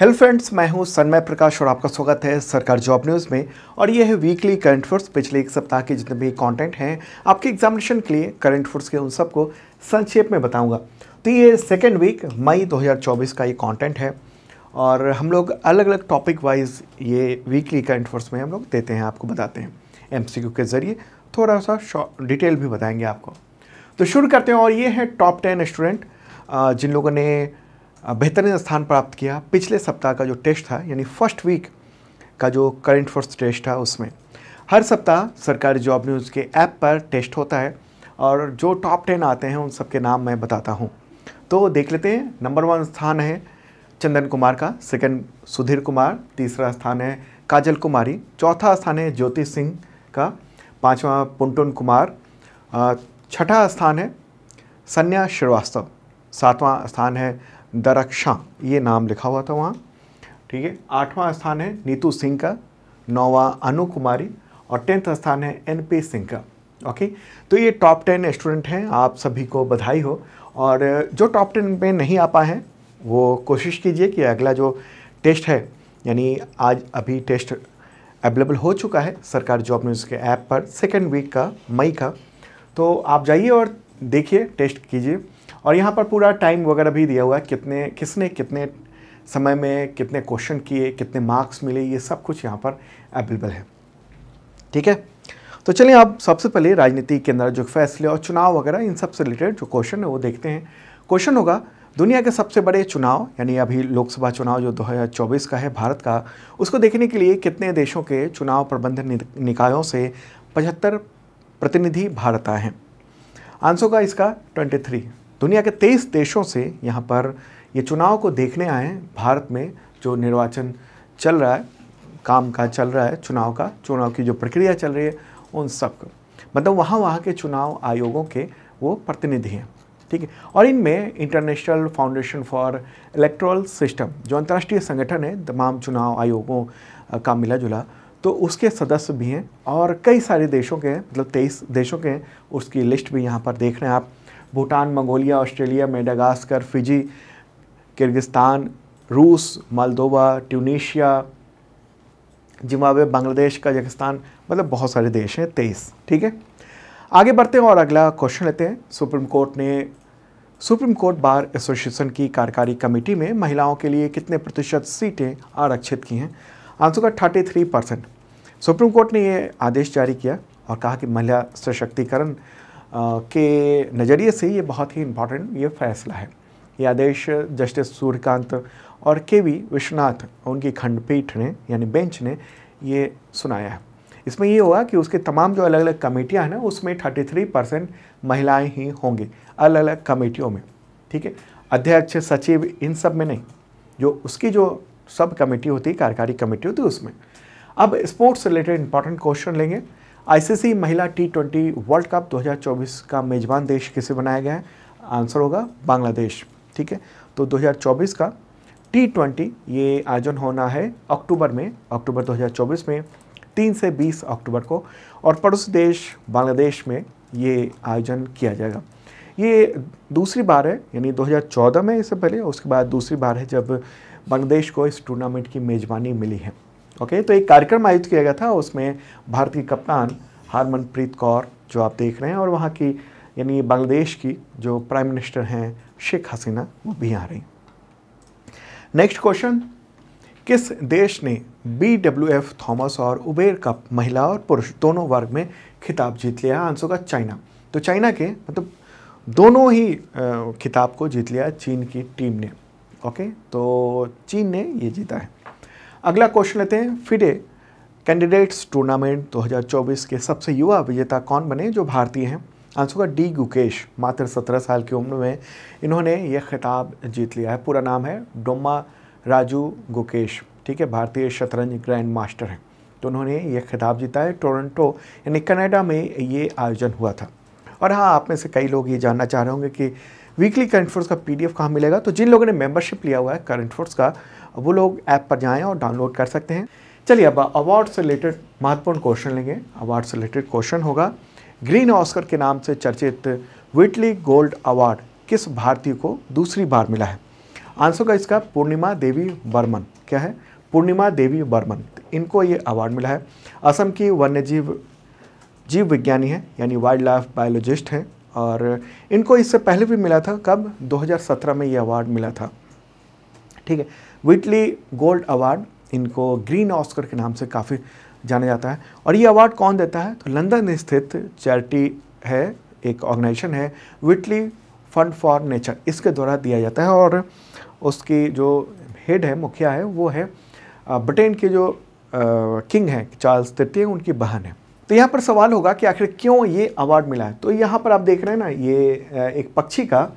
hello friends मैं हूं सन्मय प्रकाश और आपका स्वागत है सरकार जॉब न्यूज़ में और ये है वीकली करंट फोर्स पिछले एक सप्ताह के जितने भी कंटेंट हैं आपके एग्जामिनेशन के लिए करंट फोर्स के उन सबको संक्षेप में बताऊंगा तो ये सेकेंड वीक मई 2024 का ये कंटेंट है और हम लोग अलग अलग टॉपिक वाइज ये वीकली करंट फोर्स में हम लोग देते हैं आपको बताते हैं एम के ज़रिए थोड़ा सा डिटेल भी बताएंगे आपको तो शुरू करते हैं और ये है टॉप टेन स्टूडेंट जिन लोगों ने बेहतरीन स्थान प्राप्त किया पिछले सप्ताह का जो टेस्ट था यानी फर्स्ट वीक का जो करंट फर्स्ट टेस्ट था उसमें हर सप्ताह सरकारी जॉब न्यूज़ के ऐप पर टेस्ट होता है और जो टॉप टेन आते हैं उन सबके नाम मैं बताता हूँ तो देख लेते हैं नंबर वन स्थान है चंदन कुमार का सेकंड सुधीर कुमार तीसरा स्थान है काजल कुमारी चौथा स्थान है ज्योति सिंह का पांचवा पुंटुन कुमार छठा स्थान है सन्या श्रीवास्तव सातवां स्थान है दरक्षा ये नाम लिखा हुआ था वहाँ ठीक है आठवां स्थान है नीतू सिंह का नौवा अनु कुमारी और टेंथ स्थान है एन पी सिंह का ओके तो ये टॉप टेन स्टूडेंट हैं आप सभी को बधाई हो और जो टॉप टेन में नहीं आ पाए हैं वो कोशिश कीजिए कि अगला जो टेस्ट है यानी आज अभी टेस्ट अवेलेबल हो चुका है सरकार जॉब न्यूज़ के ऐप पर सेकेंड वीक का मई का तो आप जाइए और देखिए टेस्ट कीजिए और यहाँ पर पूरा टाइम वगैरह भी दिया हुआ है कितने किसने कितने समय में कितने क्वेश्चन किए कितने मार्क्स मिले ये सब कुछ यहाँ पर अवेलेबल है ठीक है तो चलिए आप सबसे पहले राजनीति के अंदर जो फैसले और चुनाव वगैरह इन सब से रिलेटेड जो क्वेश्चन है वो देखते हैं क्वेश्चन होगा दुनिया के सबसे बड़े चुनाव यानी अभी लोकसभा चुनाव जो 2024 का है भारत का उसको देखने के लिए कितने देशों के चुनाव प्रबंधन निकायों से पचहत्तर प्रतिनिधि भारत आए हैं आंसर का इसका 23 दुनिया के तेईस देशों से यहाँ पर ये चुनाव को देखने आए हैं भारत में जो निर्वाचन चल रहा है काम का चल रहा है चुनाव का चुनाव की जो प्रक्रिया चल रही है उन सब मतलब वहाँ वहाँ के चुनाव आयोगों के वो प्रतिनिधि हैं ठीक है और इनमें international foundation for electoral system जो अंतर्राष्ट्रीय संगठन है तमाम चुनाव आयोगों का मिला जुला तो उसके सदस्य भी हैं और कई सारे देशों के मतलब तेईस देशों के उसकी लिस्ट भी यहाँ पर देख रहे हैं आप Bhutan Mongolia Australia Madagascar Fiji Kyrgyzstan रूस Moldova Tunisia Zimbabwe Bangladesh Kazakhstan मतलब बहुत सारे देश हैं तेईस ठीक है आगे बढ़ते हैं और अगला क्वेश्चन लेते हैं सुप्रीम कोर्ट ने सुप्रीम कोर्ट बार एसोसिएशन की कार्यकारी कमेटी में महिलाओं के लिए कितने प्रतिशत सीटें आरक्षित की हैं आंसर का thirty three percent supreme court ने ये आदेश जारी किया और कहा कि महिला सशक्तिकरण के नज़रिए से ये बहुत ही इम्पॉर्टेंट ये फैसला है ये आदेश जस्टिस सूर्यकांत और के वी विश्वनाथ उनकी खंडपीठ ने यानी बेंच ने ये सुनाया है इसमें ये हुआ कि उसके तमाम जो अलग अलग कमेटियाँ हैं ना उसमें 33 परसेंट महिलाएँ ही होंगी अलग अलग कमेटियों में ठीक है अध्यक्ष सचिव इन सब में नहीं जो उसकी जो सब कमेटी होती है कार्यकारी कमेटी होती है उसमें अब स्पोर्ट्स रिलेटेड इंपॉर्टेंट क्वेश्चन लेंगे आईसीसी महिला टी ट्वेंटी वर्ल्ड कप 2024 का मेज़बान देश किसे बनाया गया है आंसर होगा बांग्लादेश ठीक है तो 2024 का टी ट्वेंटी ये आयोजन होना है अक्टूबर में अक्टूबर 2024 में तीन से बीस अक्टूबर को और पड़ोस देश बांग्लादेश में ये आयोजन किया जाएगा ये दूसरी बार है यानी 2014 में इससे पहले उसके बाद दूसरी बार है जब बांग्लादेश को इस टूर्नामेंट की मेज़बानी मिली है ओके तो एक कार्यक्रम आयोजित किया गया था उसमें भारतीय कप्तान हरमनप्रीत कौर जो आप देख रहे हैं और वहाँ की यानी बांग्लादेश की जो प्राइम मिनिस्टर हैं शेख हसीना वो भी आ रही नेक्स्ट क्वेश्चन किस देश ने बी डब्ल्यू एफ थॉमस और उबेर कप महिला और पुरुष दोनों वर्ग में खिताब जीत लिया आंसर का चाइना तो चाइना के मतलब दोनों ही खिताब को जीत लिया चीन की टीम ने ओके तो चीन ने ये जीता है अगला क्वेश्चन लेते हैं फिडे कैंडिडेट्स टूर्नामेंट 2024 के सबसे युवा विजेता कौन बने जो भारतीय हैं आंसर होगा डी गुकेश मात्र 17 साल की उम्र में इन्होंने यह खिताब जीत लिया है पूरा नाम है डोमा राजू गुकेश ठीक है भारतीय शतरंज ग्रैंड मास्टर हैं तो उन्होंने यह खिताब जीता है टोरंटो यानी कनाडा में ये आयोजन हुआ था और हाँ आप में से कई लोग ये जानना चाह रहे होंगे कि वीकली करंट फोर्स का पीडीएफ कहाँ मिलेगा तो जिन लोगों ने मेंबरशिप लिया हुआ है करंट फोर्स का वो लोग ऐप पर जाएँ और डाउनलोड कर सकते हैं चलिए अब अवार्ड से रिलेटेड महत्वपूर्ण क्वेश्चन लेंगे अवार्ड से रिलेटेड क्वेश्चन होगा ग्रीन ऑस्कर के नाम से चर्चित विटली गोल्ड अवार्ड किस भारतीय को दूसरी बार मिला है आंसर का इसका पूर्णिमा देवी बर्मन क्या है पूर्णिमा देवी बर्मन इनको ये अवार्ड मिला है असम की वन्यजीव जीव विज्ञानी है यानी वाइल्ड लाइफ बायोलॉजिस्ट हैं और इनको इससे पहले भी मिला था कब 2017 में ये अवार्ड मिला था ठीक है विटली गोल्ड अवार्ड इनको ग्रीन ऑस्कर के नाम से काफ़ी जाना जाता है और ये अवार्ड कौन देता है तो लंदन स्थित चैरिटी है एक ऑर्गेनाइजेशन है विटली फंड फॉर नेचर इसके द्वारा दिया जाता है और उसकी जो हेड है मुखिया है वो है ब्रिटेन के जो किंग हैं चार्ल्स तृतीय उनकी बहन है तो यहाँ पर सवाल होगा कि आखिर क्यों ये अवार्ड मिला है तो यहाँ पर आप देख रहे हैं ना ये एक पक्षी का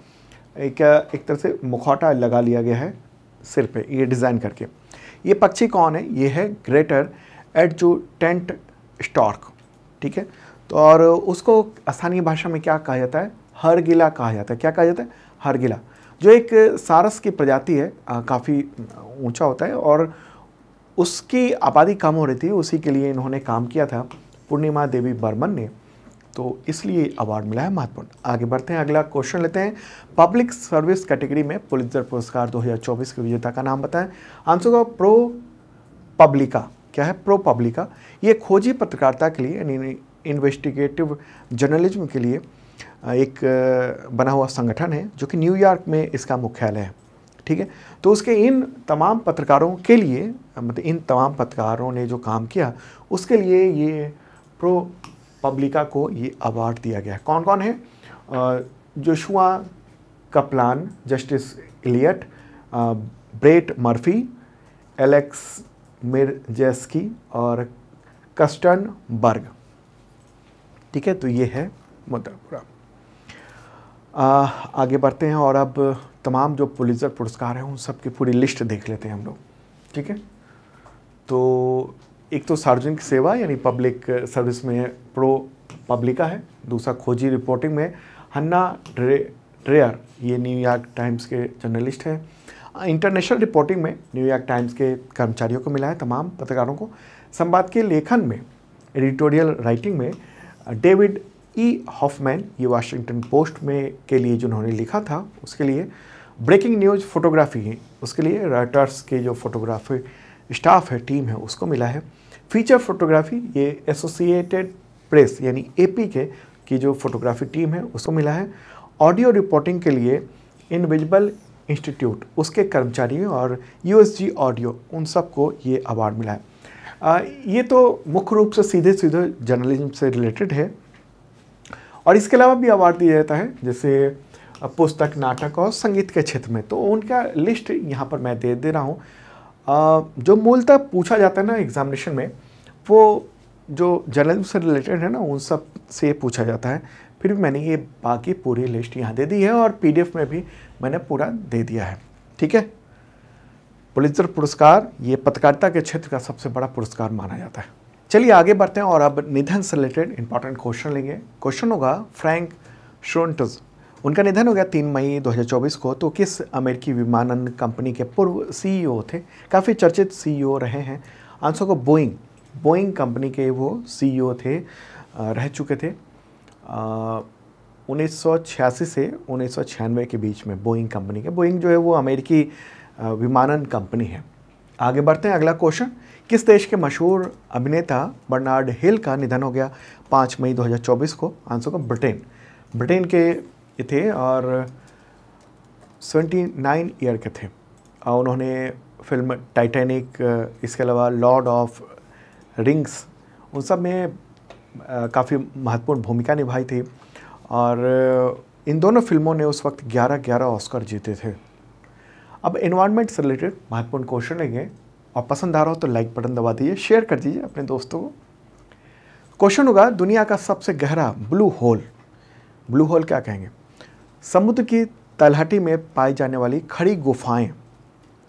एक एक तरह से मुखौटा लगा लिया गया है सिर पे ये डिज़ाइन करके ये पक्षी कौन है ये है greater adjutant stork ठीक है तो और उसको स्थानीय भाषा में क्या कहा जाता है हरगिला कहा जाता है क्या कहा जाता है हरगिला जो एक सारस की प्रजाति है काफ़ी ऊंचा होता है और उसकी आबादी कम हो रही थी उसी के लिए इन्होंने काम किया था पूर्णिमा देवी बर्मन ने तो इसलिए अवार्ड मिला है महत्वपूर्ण आगे बढ़ते हैं अगला क्वेश्चन लेते हैं पब्लिक सर्विस कैटेगरी में पुलिस पुरस्कार 2024 के विजेता का नाम बताएं आंसर का प्रो पब्लिका क्या है प्रो पब्लिका ये खोजी पत्रकारिता के लिए इन्वेस्टिगेटिव जर्नलिज्म के लिए एक बना हुआ संगठन है जो कि न्यूयॉर्क में इसका मुख्यालय है ठीक है तो उसके इन तमाम पत्रकारों के लिए मतलब इन तमाम पत्रकारों ने जो काम किया उसके लिए ये प्रो पब्लिका को ये अवार्ड दिया गया है कौन कौन है Joshua Kaplan Justin Elliott Brett Murphy Alex Mierjeski और कस्टन बर्ग ठीक है तो ये है मुद्दा पूरा आगे बढ़ते हैं और अब तमाम जो पुलिसर पुरस्कार हैं उन सब की पूरी लिस्ट देख लेते हैं हम लोग ठीक है तो एक तो सार्वजनिक सेवा यानी पब्लिक सर्विस में प्रो पब्लिका है दूसरा खोजी रिपोर्टिंग में हन्ना ड्रे ड्रेयर ये न्यूयॉर्क टाइम्स के जर्नलिस्ट हैं इंटरनेशनल रिपोर्टिंग में न्यूयॉर्क टाइम्स के कर्मचारियों को मिला है तमाम पत्रकारों को संवाद के लेखन में एडिटोरियल राइटिंग में डेविड ई हॉफमैन ये वाशिंगटन पोस्ट में के लिए जिन्होंने लिखा था उसके लिए ब्रेकिंग न्यूज फोटोग्राफी उसके लिए राइटर्स के जो फोटोग्राफी स्टाफ है टीम है उसको मिला है फीचर फोटोग्राफी ये एसोसिएटेड प्रेस यानी ए के की जो फोटोग्राफी टीम है उसको मिला है ऑडियो रिपोर्टिंग के लिए इनविजिबल इंस्टीट्यूट उसके कर्मचारियों और यू ऑडियो उन सबको ये अवार्ड मिला है आ, ये तो मुख्य रूप से सीधे सीधे जर्नलिज्म से रिलेटेड है और इसके अलावा भी अवार्ड दिया जाता है जैसे पुस्तक नाटक और संगीत के क्षेत्र में तो उनका लिस्ट यहाँ पर मैं दे दे रहा हूँ जो मूलतः पूछा जाता है ना एग्जामिनेशन में वो जो जर्नलिज्म से रिलेटेड है ना उन सब से पूछा जाता है फिर भी मैंने ये बाकी पूरी लिस्ट यहाँ दे दी है और पीडीएफ में भी मैंने पूरा दे दिया है ठीक है पुलिसर पुरस्कार ये पत्रकारिता के क्षेत्र का सबसे बड़ा पुरस्कार माना जाता है चलिए आगे बढ़ते हैं और अब निधन से रिलेटेड इंपॉर्टेंट क्वेश्चन लेंगे क्वेश्चन होगा फ्रैंक शोन्टज उनका निधन हो गया तीन मई 2024 को तो किस अमेरिकी विमानन कंपनी के पूर्व सीईओ e थे काफ़ी चर्चित सीईओ e रहे हैं आंसर को बोइंग बोइंग कंपनी के वो सीईओ e थे रह चुके थे उन्नीस से उन्नीस के बीच में बोइंग कंपनी के बोइंग जो है वो अमेरिकी विमानन कंपनी है आगे बढ़ते हैं अगला क्वेश्चन किस देश के मशहूर अभिनेता बर्नार्ड हिल का निधन हो गया पाँच मई 2024 को आंसर का ब्रिटेन ब्रिटेन के थे और 79 ईयर के थे और उन्होंने फिल्म टाइटैनिक इसके अलावा लॉर्ड ऑफ रिंग्स उन सब में काफ़ी महत्वपूर्ण भूमिका निभाई थी और इन दोनों फिल्मों ने उस वक्त 11-11 ऑस्कर जीते थे अब इन्वायरमेंट से रिलेटेड महत्वपूर्ण क्वेश्चन लेंगे और पसंद आ रहा हो तो लाइक बटन दबा दीजिए शेयर कर दीजिए अपने दोस्तों को क्वेश्चन होगा दुनिया का सबसे गहरा ब्लू होल ब्लू होल क्या कहेंगे समुद्र की तलहटी में पाई जाने वाली खड़ी गुफाएं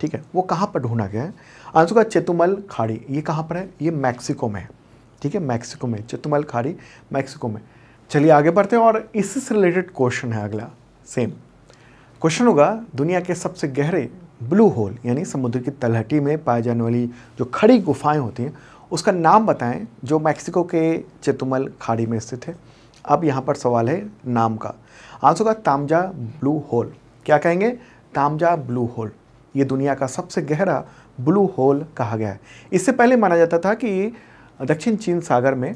ठीक है वो कहाँ पर ढूंढा गया है आंसर का चेतुमल खाड़ी ये कहाँ पर है ये मैक्सिको में है ठीक है मैक्सिको में चेतुमल खाड़ी मैक्सिको में चलिए आगे बढ़ते हैं और इससे रिलेटेड क्वेश्चन है अगला सेम क्वेश्चन होगा दुनिया के सबसे गहरे ब्लू होल यानी समुद्र की तलहटी में पाए जाने वाली जो खड़ी गुफाएं होती हैं उसका नाम बताएं जो मैक्सिको के चेतुमल खाड़ी में स्थित है अब यहाँ पर सवाल है नाम का आंसर होगा तामजा ब्लू होल क्या कहेंगे तामजा ब्लू होल ये दुनिया का सबसे गहरा ब्लू होल कहा गया है इससे पहले माना जाता था कि दक्षिण चीन सागर में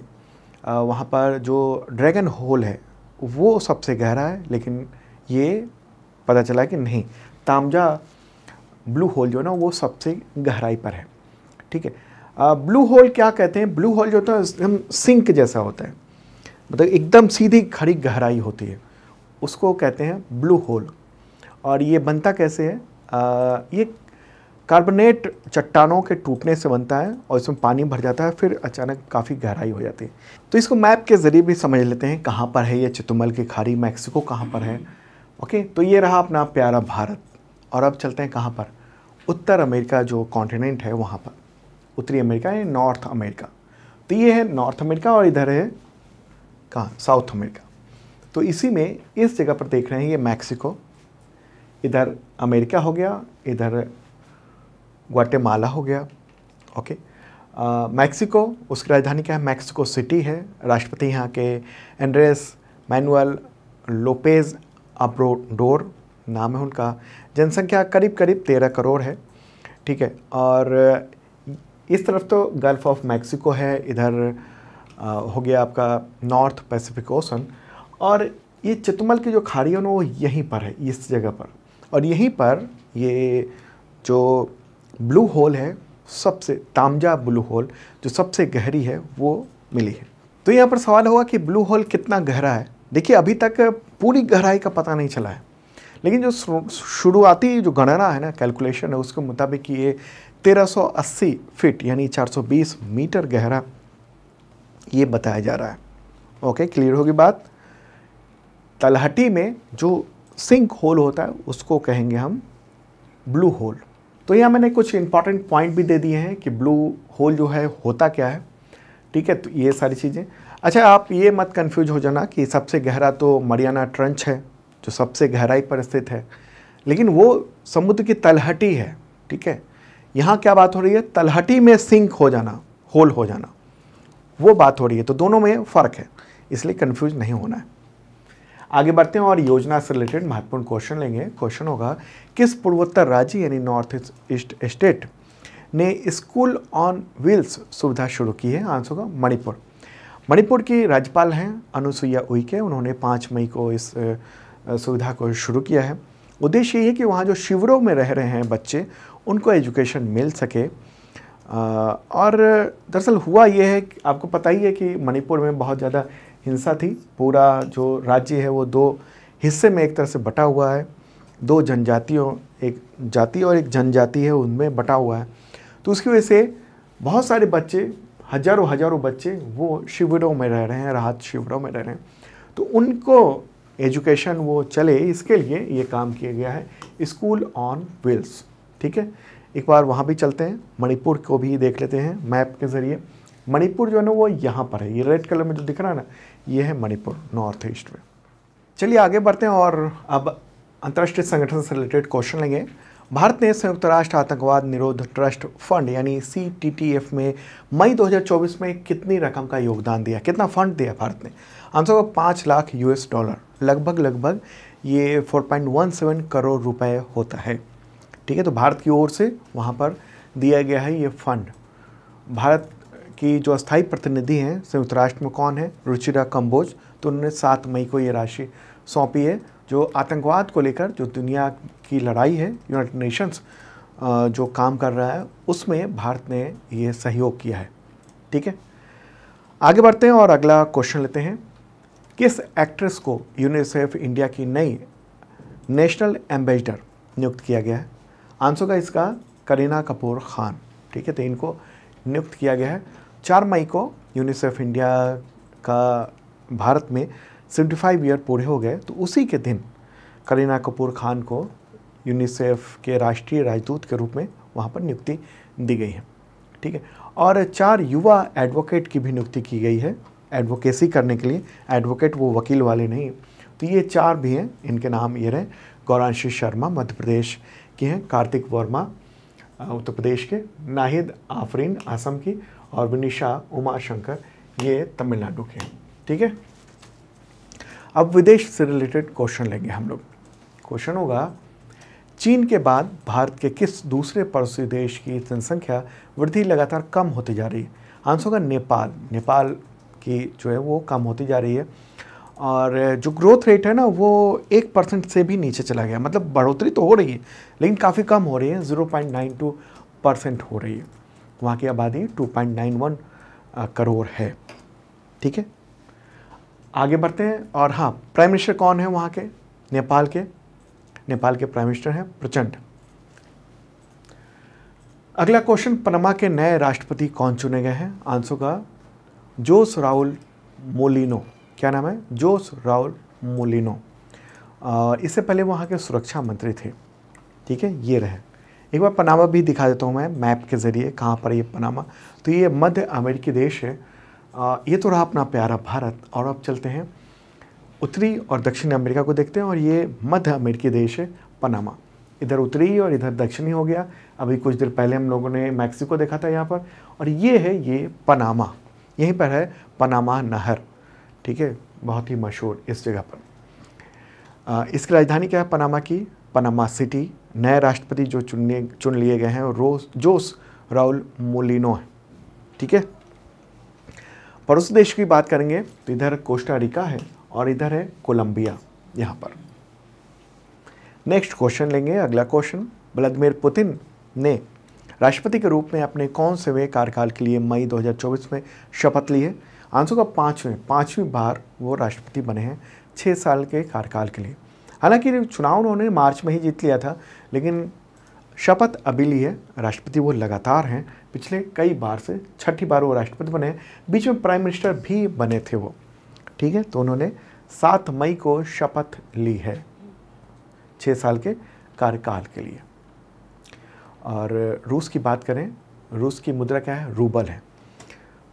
वहाँ पर जो ड्रैगन होल है वो सबसे गहरा है लेकिन ये पता चला कि नहीं तामजा ब्लू होल जो है ना वो सबसे गहराई पर है ठीक है ब्लू होल क्या कहते हैं ब्लू होल जो होता है एकदम सिंक जैसा होता है मतलब एकदम सीधी खड़ी गहराई होती है उसको कहते हैं ब्लू होल और ये बनता कैसे है ये कार्बोनेट चट्टानों के टूटने से बनता है और इसमें पानी भर जाता है फिर अचानक काफ़ी गहराई हो जाती है तो इसको मैप के ज़रिए भी समझ लेते हैं कहाँ पर है ये चितुमल की खाड़ी मैक्सिको कहाँ पर है ओके तो ये रहा अपना प्यारा भारत और अब चलते हैं कहाँ पर उत्तर अमेरिका जो कॉन्टिनेंट है वहाँ पर उत्तरी अमेरिका या नॉर्थ अमेरिका तो ये है नॉर्थ अमेरिका और इधर है कहाँ साउथ अमेरिका तो इसी में इस जगह पर देख रहे हैं ये मैक्सिको इधर अमेरिका हो गया इधर ग्वाटेमाला हो गया ओके uh, मैक्सिको उसकी राजधानी क्या है मैक्सिको सिटी है राष्ट्रपति यहाँ के एंड्रेस मैनुअल लोपेज अब्रोडोर नाम है उनका जनसंख्या करीब करीब तेरह करोड़ है ठीक है और इस तरफ तो गल्फ ऑफ मैक्सिको है इधर आ, uh, हो गया आपका नॉर्थ पैसिफिक ओशन और ये चितुमल की जो खाड़ी है ना वो यहीं पर है इस जगह पर और यहीं पर ये जो ब्लू होल है सबसे तामजा ब्लू होल जो सबसे गहरी है वो मिली है तो यहाँ पर सवाल होगा कि ब्लू होल कितना गहरा है देखिए अभी तक पूरी गहराई का पता नहीं चला है लेकिन जो शुरुआती जो गणना है ना कैलकुलेशन है उसके मुताबिक ये 1380 फीट यानी 420 मीटर गहरा ये बताया जा रहा है ओके क्लियर होगी बात तलहटी में जो सिंक होल होता है उसको कहेंगे हम ब्लू होल तो यहाँ मैंने कुछ इंपॉर्टेंट पॉइंट भी दे दिए हैं कि ब्लू होल जो है होता क्या है ठीक है तो ये सारी चीज़ें अच्छा आप ये मत कंफ्यूज हो जाना कि सबसे गहरा तो मरियाना ट्रंच है जो सबसे गहराई पर स्थित है लेकिन वो समुद्र की तलहटी है ठीक है यहाँ क्या बात हो रही है तलहटी में सिंक हो जाना होल हो जाना वो बात हो रही है तो दोनों में फ़र्क है इसलिए कन्फ्यूज नहीं होना है आगे बढ़ते हैं और योजना से रिलेटेड महत्वपूर्ण क्वेश्चन लेंगे क्वेश्चन होगा किस पूर्वोत्तर राज्य यानी नॉर्थ ईस्ट स्टेट ने स्कूल ऑन व्हील्स सुविधा शुरू की है आंसर होगा मणिपुर मणिपुर की राज्यपाल हैं अनुसुईया उइके उन्होंने पाँच मई को इस सुविधा को शुरू किया है उद्देश्य ये है कि वहाँ जो शिविरों में रह रहे हैं बच्चे उनको एजुकेशन मिल सके और दरअसल हुआ ये है आपको पता ही है कि मणिपुर में बहुत ज़्यादा हिंसा थी पूरा जो राज्य है वो दो हिस्से में एक तरह से बटा हुआ है दो जनजातियों एक जाति और एक जनजाति है उनमें बटा हुआ है तो उसकी वजह से बहुत सारे बच्चे हजारों हजारों बच्चे वो शिविरों में रह रहे हैं राहत शिविरों में रह रहे हैं तो उनको एजुकेशन वो चले इसके लिए ये काम किया गया है स्कूल ऑन व्हील्स ठीक है एक बार वहाँ भी चलते हैं मणिपुर को भी देख लेते हैं मैप के ज़रिए मणिपुर जो है ना वो यहाँ पर है ये रेड कलर में जो दिख रहा है ना ये है मणिपुर नॉर्थ ईस्ट में चलिए आगे बढ़ते हैं और अब अंतर्राष्ट्रीय संगठन से रिलेटेड क्वेश्चन लेंगे भारत ने संयुक्त राष्ट्र आतंकवाद निरोध ट्रस्ट फंड यानी सी में मई 2024 में कितनी रकम का योगदान दिया कितना फंड दिया भारत ने आंसर होगा पाँच लाख यूएस डॉलर लगभग लगभग ये 4.17 करोड़ रुपए होता है ठीक है तो भारत की ओर से वहाँ पर दिया गया है ये फंड भारत की जो अस्थायी प्रतिनिधि हैं संयुक्त राष्ट्र में कौन है रुचिरा कम्बोज तो उन्होंने सात मई को ये राशि सौंपी है जो आतंकवाद को लेकर जो दुनिया की लड़ाई है यूनाइटेड नेशंस जो काम कर रहा है उसमें भारत ने ये सहयोग किया है ठीक है आगे बढ़ते हैं और अगला क्वेश्चन लेते हैं किस एक्ट्रेस को यूनिसेफ इंडिया की नई नेशनल एम्बेसडर नियुक्त किया गया है आंसर का इसका करीना कपूर खान ठीक है तो इनको नियुक्त किया गया है चार मई को यूनिसेफ इंडिया का भारत में 75 ईयर पूरे हो गए तो उसी के दिन करीना कपूर खान को यूनिसेफ के राष्ट्रीय राजदूत के रूप में वहाँ पर नियुक्ति दी गई है ठीक है और चार युवा एडवोकेट की भी नियुक्ति की गई है एडवोकेसी करने के लिए एडवोकेट वो वकील वाले नहीं तो ये चार भी हैं इनके नाम ये रहे गौरांशी शर्मा मध्य प्रदेश के हैं कार्तिक वर्मा उत्तर प्रदेश के नाहिद आफरीन आसम की और विनिशा उमाशंकर ये तमिलनाडु के हैं ठीक है अब विदेश से रिलेटेड क्वेश्चन लेंगे हम लोग क्वेश्चन होगा चीन के बाद भारत के किस दूसरे पड़ोसी देश की जनसंख्या वृद्धि लगातार कम होती जा रही है आंसर होगा नेपाल नेपाल की जो है वो कम होती जा रही है और जो ग्रोथ रेट है ना वो एक परसेंट से भी नीचे चला गया मतलब बढ़ोतरी तो हो रही है लेकिन काफ़ी कम हो रही है zero point nine two percent हो रही है वहाँ की आबादी two point nine one crore है ठीक है आगे बढ़ते हैं और हाँ प्राइम मिनिस्टर कौन है वहाँ के नेपाल के नेपाल के प्राइम मिनिस्टर हैं प्रचंड अगला क्वेश्चन पनमा के नए राष्ट्रपति कौन चुने गए हैं आंसू का जोस राहुल मोलिनो क्या नाम है जोस राउल मोलिनो इससे पहले वहाँ के सुरक्षा मंत्री थे ठीक है ये रहे एक बार पनामा भी दिखा देता हूँ मैं मैप के ज़रिए कहाँ पर ये पनामा तो ये मध्य अमेरिकी देश है आ, ये तो रहा अपना प्यारा भारत और अब चलते हैं उत्तरी और दक्षिण अमेरिका को देखते हैं और ये मध्य अमेरिकी देश है पनामा इधर उत्तरी और इधर दक्षिणी हो गया अभी कुछ देर पहले हम लोगों ने मैक्सिको देखा था यहाँ पर और ये है ये पनामा यहीं पर है पनामा नहर ठीक है बहुत ही मशहूर इस जगह पर इसकी राजधानी क्या है पनामा की पनामा सिटी नए राष्ट्रपति जो चुनने चुन लिए गए हैं रोज जोस राउल मोलिनो है ठीक है पड़ोसी देश की बात करेंगे तो इधर कोस्टारिका है और इधर है कोलंबिया यहाँ पर नेक्स्ट क्वेश्चन लेंगे अगला क्वेश्चन व्लादिमिर पुतिन ने राष्ट्रपति के रूप में अपने कौन से वे कार्यकाल के लिए मई 2024 में शपथ ली है आंसू का पाँचवें पाँचवीं बार वो राष्ट्रपति बने हैं छः साल के कार्यकाल के लिए हालांकि चुनाव उन्होंने मार्च में ही जीत लिया था लेकिन शपथ अभी ली है राष्ट्रपति वो लगातार हैं पिछले कई बार से छठी बार वो राष्ट्रपति बने बीच में प्राइम मिनिस्टर भी बने थे वो ठीक है तो उन्होंने सात मई को शपथ ली है छः साल के कार्यकाल के लिए और रूस की बात करें रूस की मुद्रा क्या है रूबल है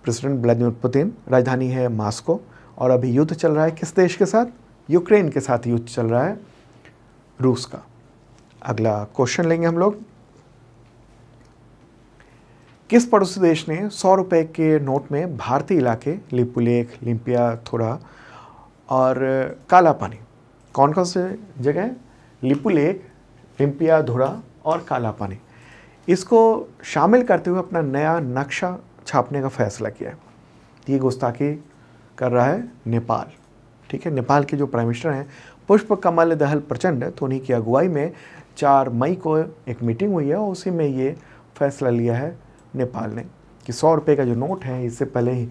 प्रेसिडेंट व्लादिमिर पुतिन राजधानी है मास्को और अभी युद्ध चल रहा है किस देश के साथ यूक्रेन के साथ युद्ध चल रहा है रूस का अगला क्वेश्चन लेंगे हम लोग किस पड़ोसी देश ने सौ रुपए के नोट में भारतीय इलाके लिपुलेख लिंपिया थोड़ा और काला पानी कौन कौन से जगह है लिपुलेख लिंपिया धुरा और काला पानी इसको शामिल करते हुए अपना नया नक्शा छापने का फैसला किया है ये गुस्ताखी कर रहा है नेपाल ठीक है नेपाल के जो प्राइम मिनिस्टर हैं पुष्प कमल दहल प्रचंड तो उन्हीं की अगुवाई में चार मई को एक मीटिंग हुई है और उसी में ये फैसला लिया है नेपाल ने कि सौ रुपये का जो नोट है इससे पहले ही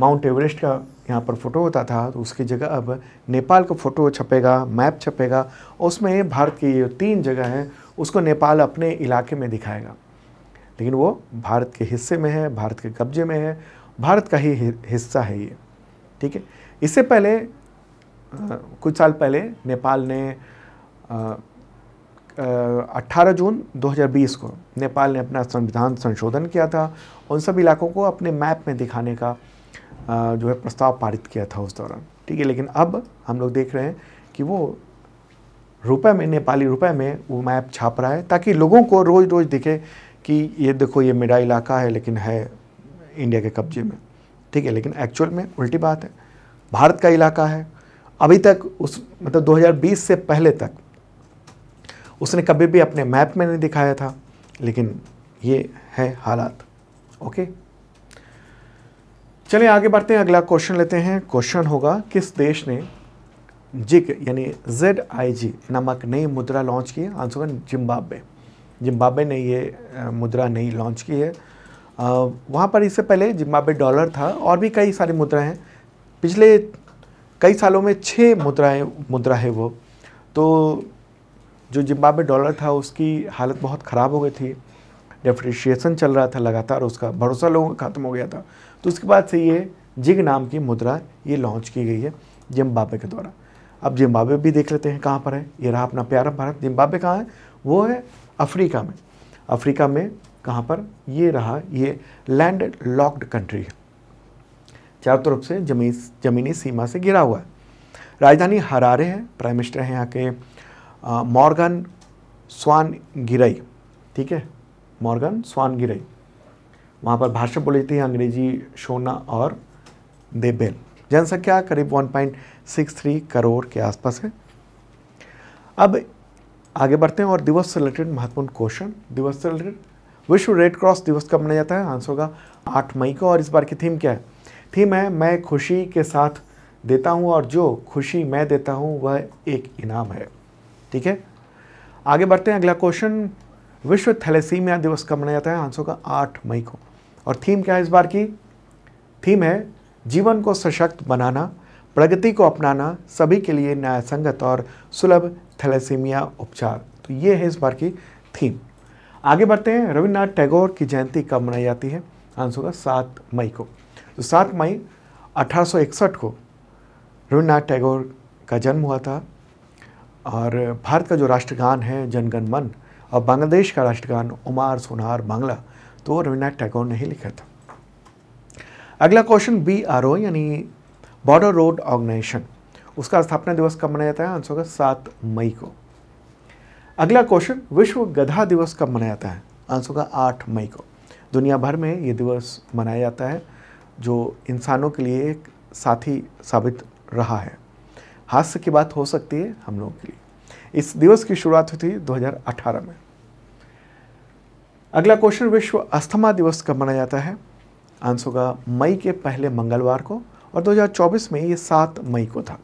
माउंट एवरेस्ट का यहाँ पर फ़ोटो होता था तो उसकी जगह अब नेपाल का फ़ोटो छपेगा मैप छपेगा उसमें भारत की ये तीन जगह हैं उसको नेपाल अपने इलाके में दिखाएगा लेकिन वो भारत के हिस्से में है भारत के कब्जे में है भारत का ही हिस्सा है ये ठीक है इससे पहले आ, कुछ साल पहले नेपाल ने आ, अट्ठारह जून 2020 को नेपाल ने अपना संविधान संशोधन किया था उन सब इलाकों को अपने मैप में दिखाने का आ, जो है प्रस्ताव पारित किया था उस दौरान ठीक है लेकिन अब हम लोग देख रहे हैं कि वो रुपए में नेपाली रुपए में वो मैप छाप रहा है ताकि लोगों को रोज़ रोज़ दिखे कि ये देखो ये मेरा इलाका है लेकिन है इंडिया के कब्जे में ठीक है लेकिन एक्चुअल में उल्टी बात है भारत का इलाका है अभी तक उस मतलब 2020 से पहले तक उसने कभी भी अपने मैप में नहीं दिखाया था लेकिन ये है हालात ओके चलिए आगे बढ़ते हैं अगला क्वेश्चन लेते हैं क्वेश्चन होगा किस देश ने जिक यानी जेड आई जी नामक नई मुद्रा लॉन्च की आंसर जिम्बाब्वे जिम्बाब्वे ने ये मुद्रा नई लॉन्च की है वहाँ पर इससे पहले जिम्बाब्वे डॉलर था और भी कई सारी मुद्रा हैं पिछले कई सालों में छः मुद्राएं मुद्रा है वो तो जो जिम्बाब्वे डॉलर था उसकी हालत बहुत ख़राब हो गई थी डेप्रिशिएसन चल रहा था लगातार उसका भरोसा लोगों का ख़त्म हो गया था तो उसके बाद से ये जिग नाम की मुद्रा ये लॉन्च की गई है जिम्बाब्वे के द्वारा अब जिम्बाब्वे भी देख लेते हैं कहाँ पर है ये रहा अपना प्यारा भारत जिम्बाब्वे कहाँ है वो है अफ्रीका में अफ्रीका में कहाँ पर ये रहा ये लैंड लॉक्ड कंट्री है चारों तरफ से जमी जमीनी सीमा से घिरा हुआ है राजधानी हरारे है प्राइम मिनिस्टर हैं यहाँ के मॉर्गन स्वान गिरई ठीक है मॉर्गन स्वान गिरई वहाँ पर भाषा बोली थी अंग्रेजी शोना और देबेल जनसंख्या करीब 1.63 करोड़ के आसपास है अब आगे बढ़ते हैं और दिवस से रिलेटेड महत्वपूर्ण क्वेश्चन दिवस से रिलेटेड विश्व रेड क्रॉस दिवस कब मनाया जाता है आंसर होगा आठ मई को और इस बार की थीम क्या है थीम है मैं खुशी के साथ देता हूँ और जो खुशी मैं देता हूँ वह एक इनाम है ठीक है आगे बढ़ते हैं अगला क्वेश्चन विश्व थैलेसीमिया दिवस कब मनाया जाता है आंसर होगा आठ मई को और थीम क्या है इस बार की थीम है जीवन को सशक्त बनाना प्रगति को अपनाना सभी के लिए न्यायसंगत और सुलभ थैलेसीमिया उपचार तो ये है इस बार की थीम आगे बढ़ते हैं रविन्द्रनाथ टैगोर की जयंती कब मनाई जाती है आंसर होगा सात मई को तो सात मई 1861 को रविन्द्रनाथ टैगोर का जन्म हुआ था और भारत का जो राष्ट्रगान है जनगण मन और बांग्लादेश का राष्ट्रगान उमार सोनार बांग्ला तो रविन्द्रनाथ टैगोर ने ही लिखा था अगला क्वेश्चन बी आर ओ यानी बॉर्डर रोड ऑर्गेनाइजेशन उसका स्थापना दिवस कब मनाया जाता है आंसर होगा सात मई को अगला क्वेश्चन विश्व गधा दिवस कब मनाया जाता है आंसर होगा आठ मई को दुनिया भर में ये दिवस मनाया जाता है जो इंसानों के लिए एक साथी साबित रहा है हास्य की बात हो सकती है हम लोगों के लिए इस दिवस की शुरुआत हुई थी 2018 में अगला क्वेश्चन विश्व अस्थमा दिवस कब मनाया जाता है आंसर होगा मई के पहले मंगलवार को और 2024 में ये सात मई को था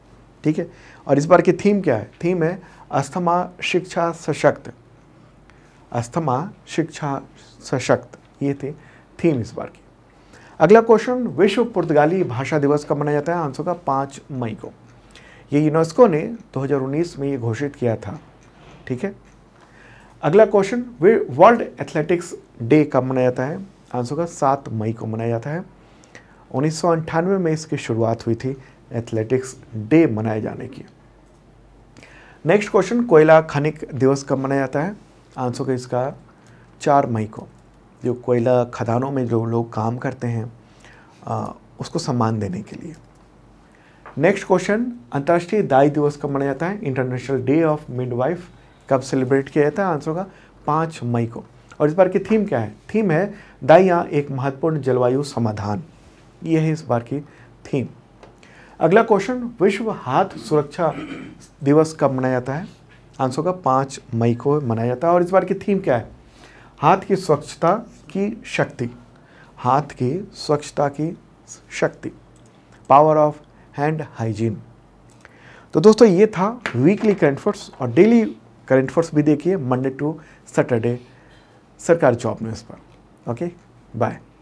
ठीक है और इस बार की थीम क्या है थीम है अस्थमा शिक्षा सशक्त अस्थमा शिक्षा सशक्त ये थी थीम इस बार की अगला क्वेश्चन विश्व पुर्तगाली भाषा दिवस कब मनाया जाता है आंसर का पाँच मई को ये यूनेस्को ने 2019 में ये घोषित किया था ठीक है अगला क्वेश्चन वर्ल्ड एथलेटिक्स डे कब मनाया जाता है आंसर का सात मई को मनाया जाता है उन्नीस में इसकी शुरुआत हुई थी एथलेटिक्स डे मनाए जाने की नेक्स्ट क्वेश्चन कोयला खनिक दिवस कब मनाया जाता है आंसर का इसका चार मई को जो कोयला खदानों में जो लोग काम करते हैं आ, उसको सम्मान देने के लिए नेक्स्ट क्वेश्चन अंतर्राष्ट्रीय दाई दिवस कब मनाया जाता है इंटरनेशनल डे ऑफ मिडवाइफ कब सेलिब्रेट किया जाता है आंसर का पाँच मई को और इस बार की थीम क्या है थीम है दाइयाँ एक महत्वपूर्ण जलवायु समाधान ये है इस बार की थीम अगला क्वेश्चन विश्व हाथ सुरक्षा दिवस कब मनाया जाता है आंसर का पाँच मई को मनाया जाता है और इस बार की थीम क्या है हाथ की स्वच्छता की शक्ति हाथ की स्वच्छता की शक्ति पावर ऑफ हैंड हाइजीन तो दोस्तों ये था वीकली करंट फोर्स और डेली करंट फोर्स भी देखिए मंडे टू सैटरडे सरकार जॉब न्यूज़ पर ओके बाय